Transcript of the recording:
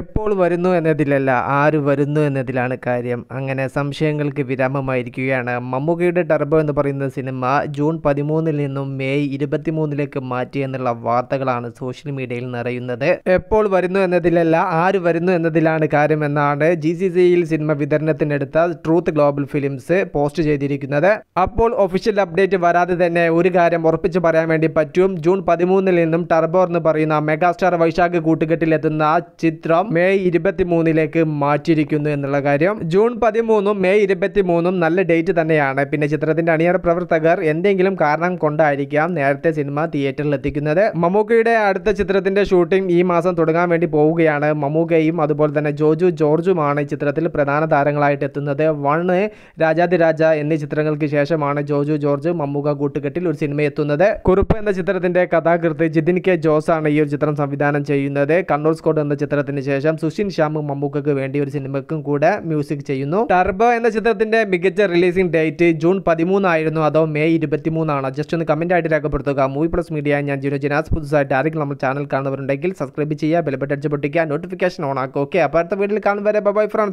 എപ്പോൾ വരുന്നു എന്നതിലല്ല ആര് വരുന്നു എന്നതിലാണ് കാര്യം അങ്ങനെ സംശയങ്ങൾക്ക് വിരാമമായിരിക്കുകയാണ് മമ്മൂക്കയുടെ ടർബോ എന്ന് പറയുന്ന സിനിമ ജൂൺ പതിമൂന്നിൽ നിന്നും മെയ് ഇരുപത്തിമൂന്നിലേക്ക് മാറ്റി എന്നുള്ള വാർത്തകളാണ് സോഷ്യൽ മീഡിയയിൽ നിറയുന്നത് എപ്പോൾ വരുന്നു എന്നതിലല്ല ആര് വരുന്നു എന്നതിലാണ് കാര്യം എന്നാണ് ജി സി സിയിൽ സിനിമ വിതരണത്തിനെടുത്ത ട്രൂത്ത് ഗ്ലോബൽ ഫിലിംസ് പോസ്റ്റ് ചെയ്തിരിക്കുന്നത് അപ്പോൾ ഒഫീഷ്യൽ അപ്ഡേറ്റ് വരാതെ തന്നെ ഒരു കാര്യം ഉറപ്പിച്ച് പറയാൻ വേണ്ടി പറ്റും ജൂൺ പതിമൂന്നിൽ നിന്നും ടർബോ എന്ന് പറയുന്ന മെഗാസ്റ്റാർ വൈശാഖ് കൂട്ടുകെട്ടിലെത്തുന്ന ചിത്രം ദിവസം മെയ് മൂന്നിലേക്ക് മാറ്റിയിരിക്കുന്നു എന്നുള്ള കാര്യം ജൂൺ പതിമൂന്നും മെയ് മൂന്നും നല്ല ഡേറ്റ് തന്നെയാണ് പിന്നെ ചിത്രത്തിന്റെ അണിയറ പ്രവർത്തകർ എന്തെങ്കിലും കാരണം കൊണ്ടായിരിക്കാം നേരത്തെ സിനിമ തിയേറ്ററിൽ എത്തിക്കുന്നത് മമ്മൂക്കയുടെ അടുത്ത ചിത്രത്തിന്റെ ഷൂട്ടിംഗ് ഈ മാസം തുടങ്ങാൻ വേണ്ടി പോവുകയാണ് മമ്മൂക്കയും അതുപോലെ തന്നെ ജോജു ജോർജുമാണ് ചിത്രത്തിൽ പ്രധാന താരങ്ങളായിട്ട് എത്തുന്നത് വണ് രാജാതിരാജ എന്നീ ചിത്രങ്ങൾക്ക് ശേഷമാണ് ജോജു ജോർജ് മമ്മൂക കൂട്ടുകെട്ടിൽ ഒരു സിനിമ എത്തുന്നത് കുറുപ്പ് എന്ന ചിത്രത്തിന്റെ കഥാകൃത്ത് ജിതിൻ കെ ജോസ് ആണ് ഈ ഒരു ചിത്രം സംവിധാനം ചെയ്യുന്നത് കണ്ണൂർ സ്കോട്ട് എന്ന ചിത്രത്തിന് ശേഷം സുഷിൻ ശ്യാമും മമ്മൂക്കക്ക് വേണ്ടി ഒരു സിനിമയ്ക്കും കൂടെ മ്യൂസിക് ചെയ്യുന്നു ടർബോ എന്ന ചിത്രത്തിന്റെ മികച്ച റിലീസിംഗ് ഡേറ്റ് ജൂൺ പതിമൂന്നായിരുന്നു അതോ മെയ് ഇരുപത്തിമൂന്നാണ് ജസ്റ്റ് ഒന്ന് കമന്റ് ആയിട്ട് രേഖപ്പെടുത്തുക മൂവി പ്ലസ് മീഡിയ ഞാൻ ജിനോ ജിനാസ് പുതുസായിട്ട് ആരെങ്കിലും നമ്മൾ ചാനൽ കാണുന്നവരുണ്ടെങ്കിൽ സബ്സ്ക്രൈബ് ചെയ്യുക ബെൽബട്ട് അടിച്ച് പൊട്ടിക്കുക നോട്ടിഫിക്കേഷൻ ഓൺ ആക്കുക ഓക്കെ അപ്പോൾ അടുത്ത വീട്ടിൽ കാണുന്നവരെ വരെ ബൈ ഫ്രണ്ട്സ്